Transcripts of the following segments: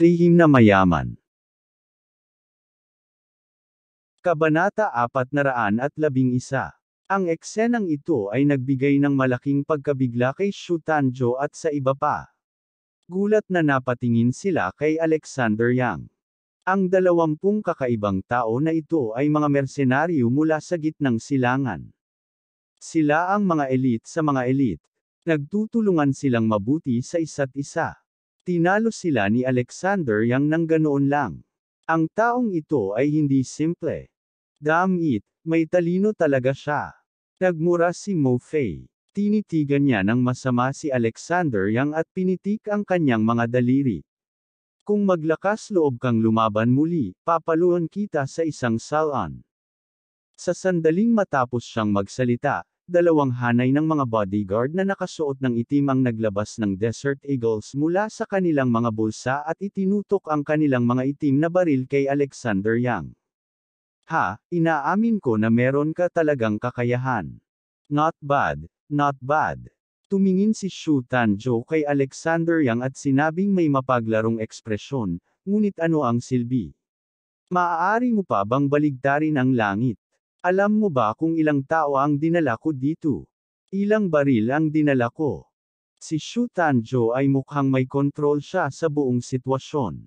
Lihim na mayaman. Kabanata 411 Ang eksenang ito ay nagbigay ng malaking pagkabigla kay Shu Tanjo at sa iba pa. Gulat na napatingin sila kay Alexander Yang. Ang dalawampung kakaibang tao na ito ay mga mersenaryo mula sa gitnang silangan. Sila ang mga elite sa mga elite. Nagtutulungan silang mabuti sa isa't isa. Tinalo sila ni Alexander Yang nang ganoon lang. Ang taong ito ay hindi simple. Damn it, may talino talaga siya. Nagmura si Mo Fei. Tinitigan niya ng masama si Alexander Yang at pinitik ang kanyang mga daliri. Kung maglakas loob kang lumaban muli, papaluan kita sa isang salon. Sa sandaling matapos siyang magsalita, dalawang hanay ng mga bodyguard na nakasuot ng itim ang naglabas ng Desert Eagles mula sa kanilang mga bulsa at itinutok ang kanilang mga itim na baril kay Alexander Yang. Ha, inaamin ko na meron ka talagang kakayahan. Not bad, not bad. Tumingin si Shu Tanjo kay Alexander Yang at sinabing may mapaglarong ekspresyon, ngunit ano ang silbi? Maaari mo pa bang baligtarin ang langit? Alam mo ba kung ilang tao ang dinala ko dito? Ilang baril ang dinala ko? Si Shu Tanjo ay mukhang may kontrol siya sa buong sitwasyon.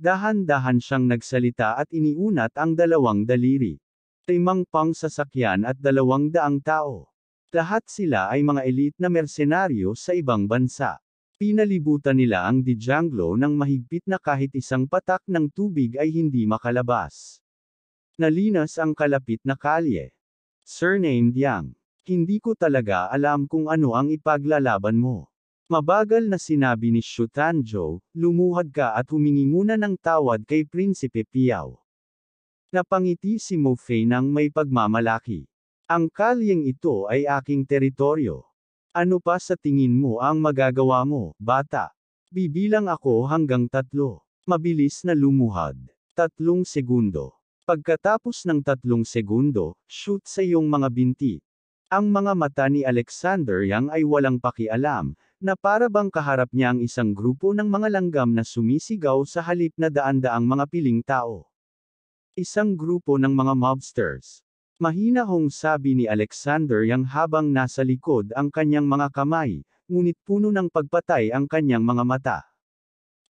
Dahan-dahan siyang nagsalita at iniunat ang dalawang daliri. Timang pang sasakyan at dalawang daang tao. Lahat sila ay mga elite na mersenaryo sa ibang bansa. Pinalibutan nila ang Dijanglo ng mahigpit na kahit isang patak ng tubig ay hindi makalabas. Nalinas ang kalapit na kalye. Surnamed Yang. Hindi ko talaga alam kung ano ang ipaglalaban mo. Mabagal na sinabi ni Shu Tanjo, lumuhad ka at humingi muna ng tawad kay Prinsipe Piao. Napangiti si Mo Fei nang may pagmamalaki. Ang kalyeng ito ay aking teritoryo. Ano pa sa tingin mo ang magagawa mo, bata? Bibilang ako hanggang tatlo. Mabilis na lumuhad. Tatlong segundo. Pagkatapos ng tatlong segundo, shoot sa iyong mga binti. Ang mga mata ni Alexander Yang ay walang pakialam, na para bang kaharap niya ang isang grupo ng mga langgam na sumisigaw sa halip na daan-daang mga piling tao. Isang grupo ng mga mobsters. Mahina hong sabi ni Alexander Yang habang nasa likod ang kanyang mga kamay, ngunit puno ng pagpatay ang kanyang mga mata.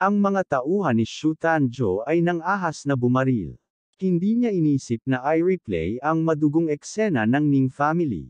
Ang mga tauhan ni Shu Tanjo ay nang ahas na bumaril. Hindi niya inisip na i replay ang madugong eksena ng Ning family.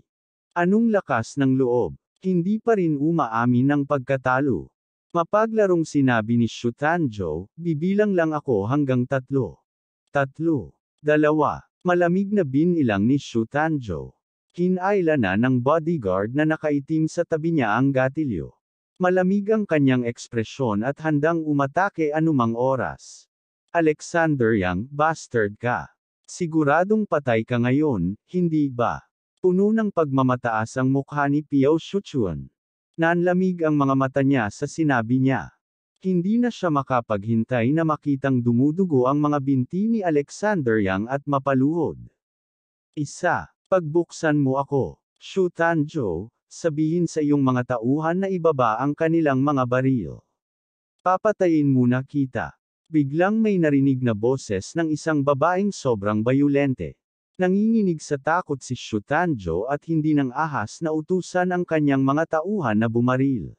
Anong lakas ng loob? Hindi pa rin umaamin ng pagkatalo. Mapaglarong sinabi ni Shutanjo, bibilang lang ako hanggang tatlo. Tatlo. Dalawa. Malamig na binilang ni Shutanjo. Kinaila na ng bodyguard na nakaitim sa tabi niya ang gatilyo. Malamig ang kanyang ekspresyon at handang umatake anumang oras. Alexander Yang, bastard ka. Siguradong patay ka ngayon, hindi ba? Puno ng pagmamataas ang mukha ni Piao Shuchuan. Nanlamig ang mga mata niya sa sinabi niya. Hindi na siya makapaghintay na makitang dumudugo ang mga binti ni Alexander Yang at mapaluhod. Isa, pagbuksan mo ako, Shu Tanjo, sabihin sa iyong mga tauhan na ibaba ang kanilang mga baril. Papatayin muna kita. Biglang may narinig na boses ng isang babaeng sobrang bayulente. Nanginginig sa takot si Shutanjo at hindi nang ahas na utusan ang kanyang mga tauhan na bumaril.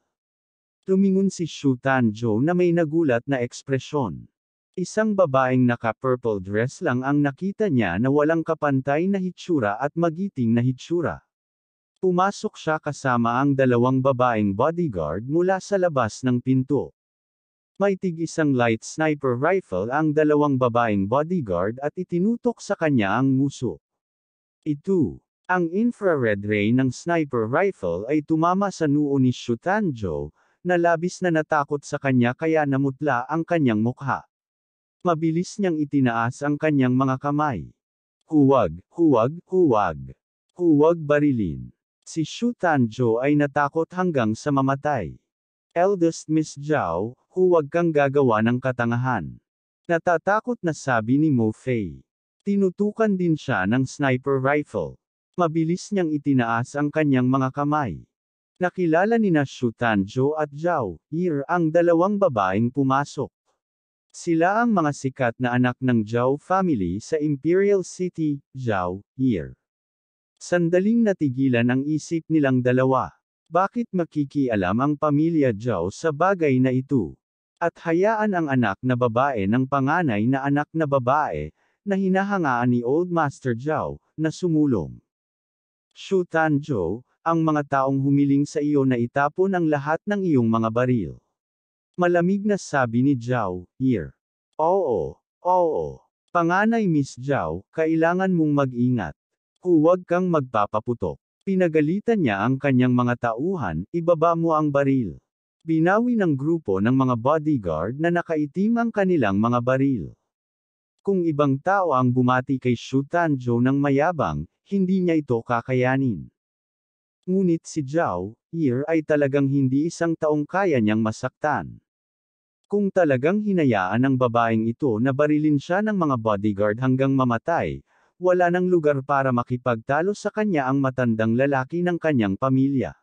Tumingon si Shutanjo na may nagulat na ekspresyon. Isang babaeng naka-purple dress lang ang nakita niya na walang kapantay na hitsura at magiting na hitsura. Pumasok siya kasama ang dalawang babaeng bodyguard mula sa labas ng pinto. May tig isang light sniper rifle ang dalawang babaeng bodyguard at itinutok sa kanya ang muso. Ito. Ang infrared ray ng sniper rifle ay tumama sa noo ni Shutanjo, na labis na natakot sa kanya kaya namutla ang kanyang mukha. Mabilis niyang itinaas ang kanyang mga kamay. Huwag, huwag, huwag. Huwag barilin. Si Shutanjo ay natakot hanggang sa mamatay. Eldest Miss Zhao, huwag kang gagawa ng katangahan. Natatakot na sabi ni Mo Fei. Tinutukan din siya ng sniper rifle. Mabilis niyang itinaas ang kanyang mga kamay. Nakilala ni na Tanjo at Zhao Yir ang dalawang babaeng pumasok. Sila ang mga sikat na anak ng Zhao family sa Imperial City, Zhao Yir. Sandaling natigilan ang isip nilang dalawa. Bakit makikialam ang pamilya Zhao sa bagay na ito? At hayaan ang anak na babae ng panganay na anak na babae, na hinahangaan ni Old Master Zhao, na sumulong. Shu Tanjo, ang mga taong humiling sa iyo na itapon ang lahat ng iyong mga baril. Malamig na sabi ni Zhao, Year. Oo, oo. Panganay Miss Zhao, kailangan mong mag-ingat. Huwag kang magpapaputok. Pinagalitan niya ang kanyang mga tauhan, ibaba mo ang baril. Binawi ng grupo ng mga bodyguard na nakaitim ang kanilang mga baril. Kung ibang tao ang bumati kay Shu Tanjo ng mayabang, hindi niya ito kakayanin. Ngunit si Zhao, Yir ay talagang hindi isang taong kaya niyang masaktan. Kung talagang hinayaan ng babaeng ito na barilin siya ng mga bodyguard hanggang mamatay, wala nang lugar para makipagtalo sa kanya ang matandang lalaki ng kanyang pamilya.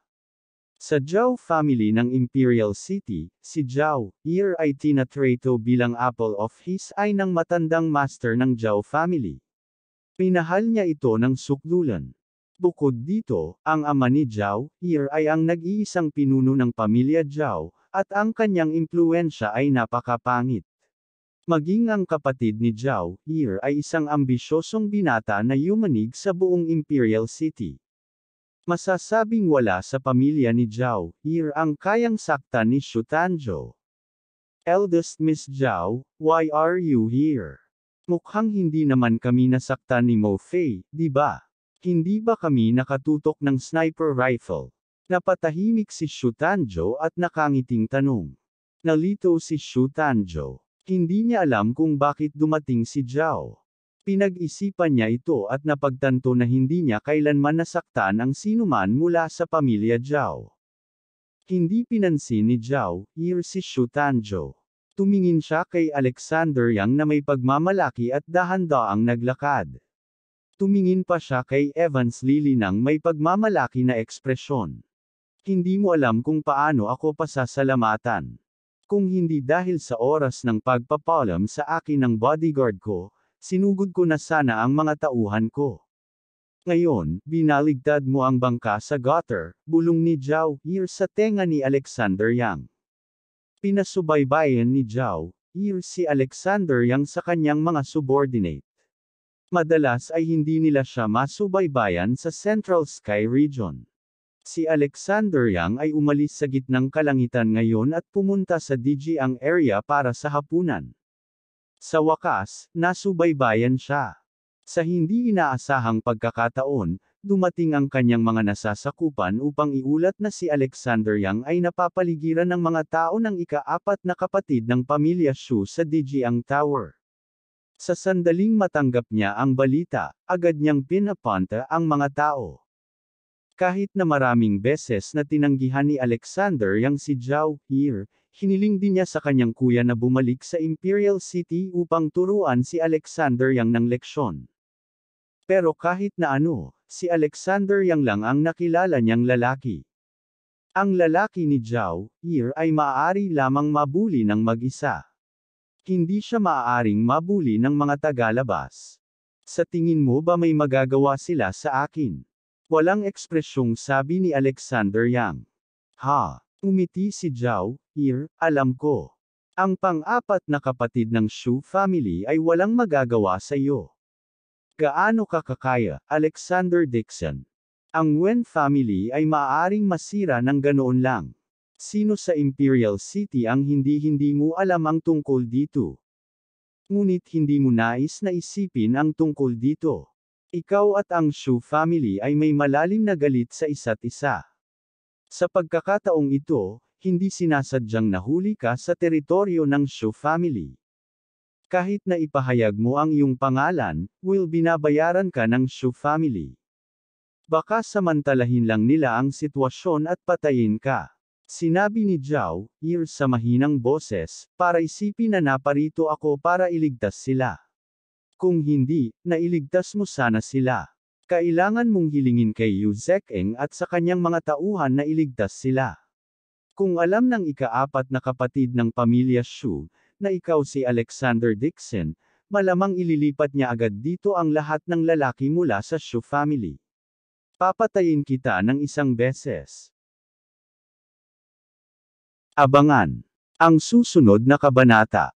Sa Zhao family ng Imperial City, si Zhao, Year ay tinatrato bilang apple of his eye ng matandang master ng Zhao family. Pinahal niya ito ng sukdulan. Bukod dito, ang ama ni Zhao, Year ay ang nag-iisang pinuno ng pamilya Zhao, at ang kanyang impluensya ay napakapangit. Maging ang kapatid ni Zhao, Ir ay isang ambisyosong binata na yumanig sa buong Imperial City. Masasabing wala sa pamilya ni Zhao, Ir ang kayang sakta ni Shu Tanjo. Eldest Miss Zhao, why are you here? Mukhang hindi naman kami nasakta ni Mo Fei, di ba? Hindi ba kami nakatutok ng sniper rifle? Napatahimik si Shu Tanjo at nakangiting tanong. Nalito si Shu Tanjo. Hindi niya alam kung bakit dumating si Zhao. Pinag-isipan niya ito at napagtanto na hindi niya kailanman nasaktan ang sinuman mula sa pamilya Zhao. Hindi pinansin ni Zhao, ir si Shu Tanjo. Tumingin siya kay Alexander Yang na may pagmamalaki at dahan ang naglakad. Tumingin pa siya kay Evans Lily ng may pagmamalaki na ekspresyon. Hindi mo alam kung paano ako pasasalamatan. Kung hindi dahil sa oras ng pagpapalam sa akin ng bodyguard ko, sinugod ko na sana ang mga tauhan ko. Ngayon, binaligtad mo ang bangka sa gutter, bulong ni Zhao Yir sa tenga ni Alexander Yang. Pinasubaybayan ni Zhao Yir si Alexander Yang sa kanyang mga subordinate. Madalas ay hindi nila siya masubaybayan sa Central Sky Region. Si Alexander Yang ay umalis sa gitnang kalangitan ngayon at pumunta sa Dijiang area para sa hapunan. Sa wakas, nasubaybayan siya. Sa hindi inaasahang pagkakataon, dumating ang kanyang mga nasasakupan upang iulat na si Alexander Yang ay napapaligiran ng mga tao ng ikaapat na kapatid ng pamilya Shu sa Dijiang Tower. Sa sandaling matanggap niya ang balita, agad niyang pinapunta ang mga tao. Kahit na maraming beses na tinanggihan ni Alexander yang si Zhao Yir, hiniling din niya sa kanyang kuya na bumalik sa Imperial City upang turuan si Alexander yang ng leksyon. Pero kahit na ano, si Alexander yang lang ang nakilala niyang lalaki. Ang lalaki ni Zhao Yir ay maaari lamang mabuli ng mag-isa. Hindi siya maaaring mabuli ng mga tagalabas. Sa tingin mo ba may magagawa sila sa akin? Walang ekspresyong sabi ni Alexander Yang. Ha! Umiti si Zhao, Ir, alam ko. Ang pang-apat na kapatid ng Shu family ay walang magagawa sa iyo. Gaano ka kakaya, Alexander Dixon? Ang Wen family ay maaaring masira ng ganoon lang. Sino sa Imperial City ang hindi-hindi mo alam ang tungkol dito? Ngunit hindi mo nais na isipin ang tungkol dito. Ikaw at ang Shu family ay may malalim na galit sa isa't isa. Sa pagkakataong ito, hindi sinasadyang nahuli ka sa teritoryo ng Shu family. Kahit na ipahayag mo ang iyong pangalan, will binabayaran ka ng Shu family. Baka samantalahin lang nila ang sitwasyon at patayin ka. Sinabi ni Zhao, Yir sa mahinang boses, para isipin na naparito ako para iligtas sila. Kung hindi, nailigtas mo sana sila. Kailangan mong hilingin kay Yu Zekeng at sa kanyang mga tauhan na iligtas sila. Kung alam ng ikaapat na kapatid ng pamilya Shu, na ikaw si Alexander Dixon, malamang ililipat niya agad dito ang lahat ng lalaki mula sa Shu family. Papatayin kita ng isang beses. Abangan! Ang susunod na kabanata